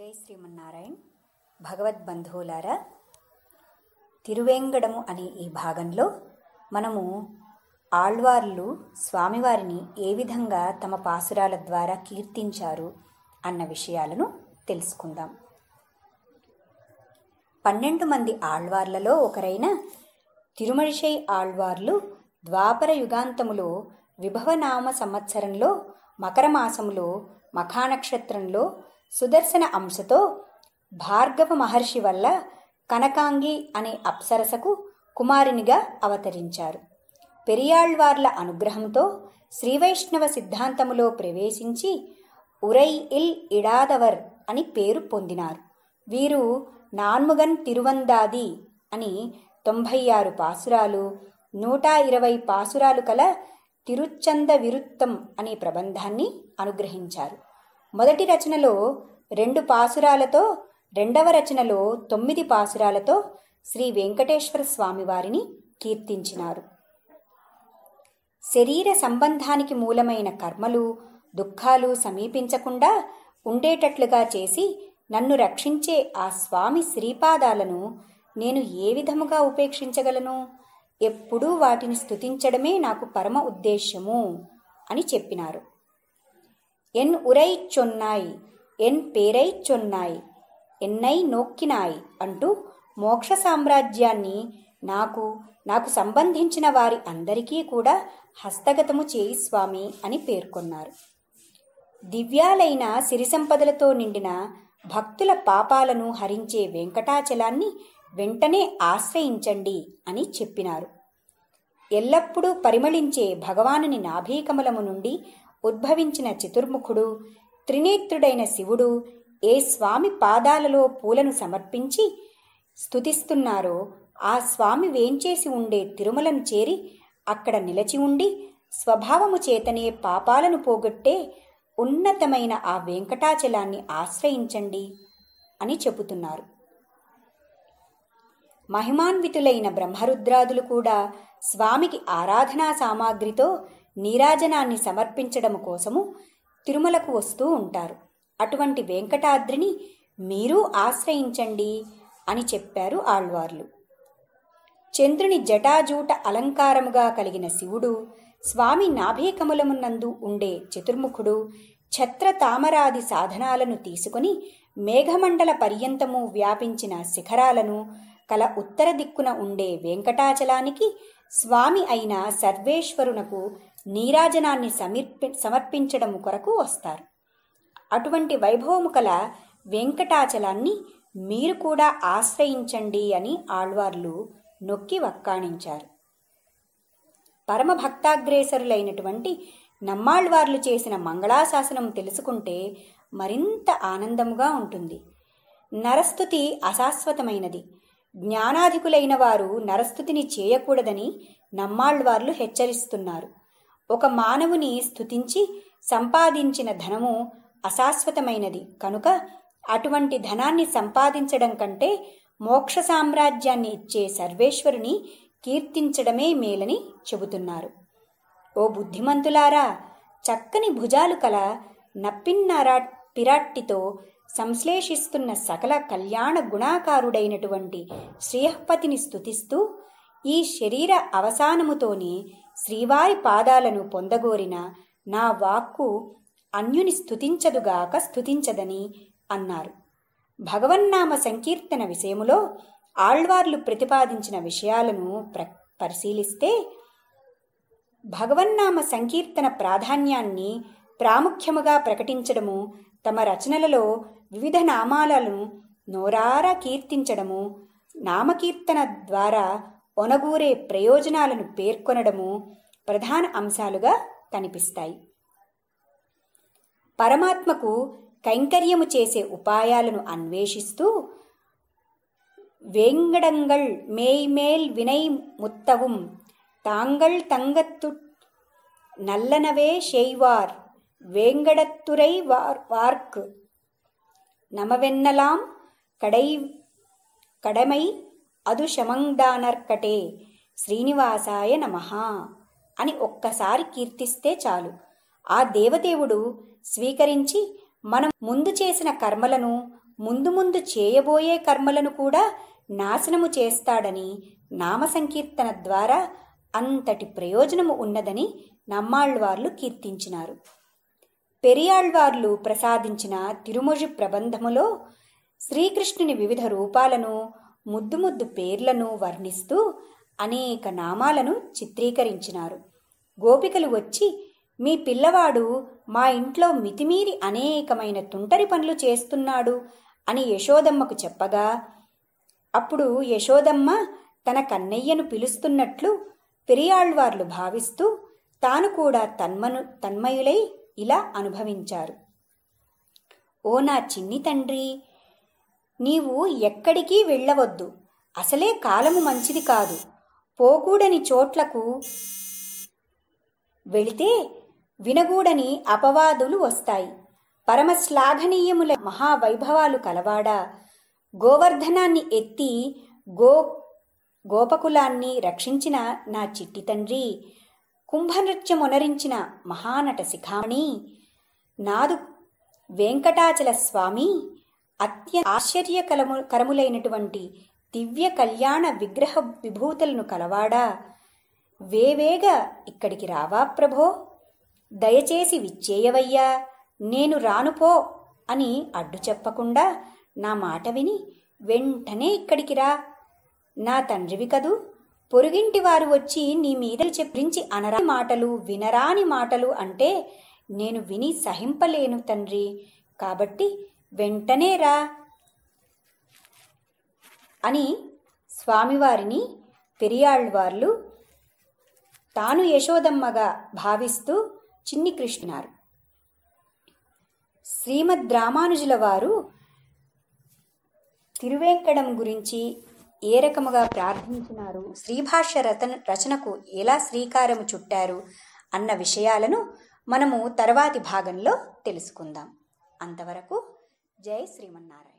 జై శ్రీమన్నారాయణ్ భగవద్బంధువులారా తిరువేంగడము అనే ఈ భాగంలో మనము ఆళ్వార్లు స్వామివారిని ఏ విధంగా తమ పాసురాల ద్వారా కీర్తించారు అన్న విషయాలను తెలుసుకుందాం పన్నెండు మంది ఆళ్వార్లలో ఒకరైన తిరుమడిషై ఆళ్వార్లు ద్వాపర యుగాంతములో విభవనామ సంవత్సరంలో మకర మాసములో మఖానక్షత్రంలో సుదర్శన అంశతో భార్గవ మహర్షి వల్ల కనకాంగి అనే అప్సరసకు కుమారినిగా అవతరించారు పెరియాళ్వార్ల అనుగ్రహంతో శ్రీవైష్ణవ సిద్ధాంతములో ప్రవేశించి ఉరై ఇల్ ఇడాదవర్ అని పేరు పొందినారు వీరు నాన్ముగన్ తిరువందాది అని తొంభై ఆరు పాసురాలు నూట ఇరవై పాసురాలు కల తిరుచ్చంద విరుత్తం అనే ప్రబంధాన్ని అనుగ్రహించారు మొదటి రచనలో రెండు పాసురాలతో రెండవ రచనలో తొమ్మిది పాసురాలతో శ్రీ వెంకటేశ్వర స్వామివారిని కీర్తించినారు శరీర సంబంధానికి మూలమైన కర్మలు దుఃఖాలు సమీపించకుండా ఉండేటట్లుగా చేసి నన్ను రక్షించే ఆ స్వామి శ్రీపాదాలను నేను ఏ విధముగా ఉపేక్షించగలను ఎప్పుడూ వాటిని స్థుతించడమే నాకు పరమ ఉద్దేశ్యము అని చెప్పినారు என் உரை சொன்னாய் என் పేరై சொன்னாய் ఎన్నై నోక్కినాయ్ అంటూ మోక్ష సామ్రాజ్యాన్ని నాకు నాకు సంబంధించిన వారి అందరికీ కూడా హస్తగతము చేయి స్వామి అని పేర్కొన్నారు దివ్యాలైన సిరి సంపదలతో నిండిన భక్తుల పాపాలను హరించే వెంకటాచలాన్ని వెంటనే ఆశ్రయించండి అని చెప్పినారు ఎల్లప్పుడూ పరిమళించే భగవానుని నాభీకమలము నుండి ఉద్భవించిన చతుర్ముఖుడు త్రినేత్రుడైన శివుడు ఏ స్వామి పాదాలలో పూలను సమర్పించి స్తుతిస్తున్నారో ఆ స్వామి వేంచేసి ఉండే తిరుమలను చేరి అక్కడ నిలచి ఉండి స్వభావము చేతనే పాపాలను పోగొట్టే ఉన్నతమైన ఆ వెంకటాచలాన్ని ఆశ్రయించండి అని చెబుతున్నారు మహిమాన్వితులైన బ్రహ్మరుద్రాదులు కూడా స్వామికి ఆరాధనా సామాగ్రితో నీరాజనాన్ని సమర్పించడం కోసము తిరుమలకు వస్తూ ఉంటారు అటువంటి వెంకటాద్రిని మీరు ఆశ్రయించండి అని చెప్పారు ఆళ్వార్లు చంద్రుని జటాజూట అలంకారముగా కలిగిన శివుడు స్వామి నాభేకములమునందు ఉండే చతుర్ముఖుడు ఛత్ర తామరాది సాధనాలను తీసుకుని మేఘమండల పర్యంతము వ్యాపించిన శిఖరాలను కల ఉత్తర దిక్కున ఉండే వెంకటాచలానికి స్వామి అయిన సర్వేశ్వరునకు నీరాజనాన్ని సమర్పి సమర్పించడం కొరకు వస్తారు అటువంటి వైభవము కల వెంకటాచలాన్ని మీరు కూడా ఆశ్రయించండి అని ఆళ్వార్లు నొక్కి వక్కాణించారు పరమభక్తాగ్రేసరులైనటువంటి నమ్మాళ్వార్లు చేసిన మంగళాశాసనం తెలుసుకుంటే మరింత ఆనందముగా ఉంటుంది నరస్థుతి అశాశ్వతమైనది జ్ఞానాధికులైన వారు నరస్థుతిని చేయకూడదని నమ్మాళ్వార్లు హెచ్చరిస్తున్నారు ఒక మానవుని స్థుతించి సంపాదించిన ధనము అశాశ్వతమైనది కనుక అటువంటి ధనాన్ని సంపాదించడం కంటే మోక్ష సామ్రాజ్యాన్ని ఇచ్చే సర్వేశ్వరుని కీర్తించడమే మేలని చెబుతున్నారు ఓ బుద్ధిమంతులారా చక్కని భుజాలు కల నప్పిన్నారా పిరాట్టితో సంశ్లేషిస్తున్న సకల కళ్యాణ గుణాకారుడైనటువంటి శ్రీహపతిని స్థుతిస్తూ ఈ శరీర అవసానముతోనే శ్రీవారి పాదాలను పొందగోరిన నా వాక్కు అన్యుని స్థుతించదుగాక స్థుతించదని అన్నారు భగవన్నామ సంకీర్తన విషయములో ఆళ్వార్లు ప్రతిపాదించిన విషయాలను ప్ర పరిశీలిస్తే భగవన్నామ సంకీర్తన ప్రాధాన్యాన్ని ప్రాముఖ్యముగా ప్రకటించడము తమ రచనలలో వివిధ నామాలను నోరారా కీర్తించడము నామకీర్తన ద్వారా ఒనగూరే ప్రయోజనాలను పేర్కొనడము ప్రధాన అంశాలుగా కనిపిస్తాయి పరమాత్మకు కైంకర్యము చేసే ఉపాయాలను అన్వేషిస్తూ వేంగడంగల్ మేయ్మేల్ వినై ముత్తవుం தாங்கள் తంగత్తు నల్లనవే செய்வார் వేంగడత్తురై వార్ వార్క్ నమవెన్నలాం కడై కడమై అదు శమండానర్కటే శ్రీనివాసాయ నమ అని ఒక్కసారి కీర్తిస్తే చాలు ఆ దేవదేవుడు స్వీకరించి మనం ముందు చేసిన కర్మలను ముందు ముందు చేయబోయే కర్మలను కూడా నాశనము చేస్తాడని నామ సంకీర్తన ద్వారా అంతటి ప్రయోజనము ఉన్నదని నమ్మాళ్వార్లు కీర్తించినారు పెరియాళ్వార్లు ప్రసాదించిన తిరుమొజి ప్రబంధములో శ్రీకృష్ణుని వివిధ రూపాలను ముద్దు ముద్దు పేర్లను వర్ణిస్తూ అనేక నామాలను చిత్రీకరించినారు గోపికలు వచ్చి మీ పిల్లవాడు మా ఇంట్లో మితిమీరి అనేకమైన తుంటరి పనులు చేస్తున్నాడు అని యశోదమ్మకు చెప్పగా అప్పుడు యశోదమ్మ తన కన్నయ్యను పిలుస్తున్నట్లు పెరియాళ్వార్లు భావిస్తూ తాను కూడా తన్మను తన్మయులై ఇలా అనుభవించారు ఓ నా చిన్ని తండ్రి నీవు ఎక్కడికి వెళ్ళవద్దు అసలే కాలము మంచిది కాదు పోకూడని చోట్లకు వెళితే వినగూడని అపవాదులు వస్తాయి పరమశ్లాఘనీయముల మహావైభవాలు కలవాడా గోవర్ధనాన్ని ఎత్తి గో గోపకులాన్ని రక్షించిన నా చిట్టి తండ్రి కుంభనృత్యమునరించిన మహానట శిఖామణి నాదు వెంకటాచల స్వామి అత్యంత ఆశ్చర్యకలము కరములైనటువంటి దివ్య కళ్యాణ విగ్రహ విభూతులను కలవాడా వేవేగ ఇక్కడికి రావా ప్రభో దయచేసి విచ్చేయవయ్యా నేను రానుపో అని అడ్డు చెప్పకుండా నా మాట విని వెంటనే ఇక్కడికి రా నా తండ్రివి కదూ పొరుగింటి వారు వచ్చి నీ మీద చెప్పించి అనరాని మాటలు వినరాని మాటలు అంటే నేను విని సహింపలేను తండ్రి కాబట్టి వెంటనే రా అని స్వామివారిని పెరియాళ్ళవార్లు తాను యశోదమ్మగా భావిస్తూ చిన్ని కృష్ణారు శ్రీమద్ రామానుజుల వారు తిరువేంకడం గురించి ఏ రకముగా ప్రార్థించినారు శ్రీభాష్య రతన రచనకు ఎలా శ్రీకారం చుట్టారు అన్న విషయాలను మనము తర్వాతి భాగంలో తెలుసుకుందాం అంతవరకు జై శ్రీమన్నారాయణ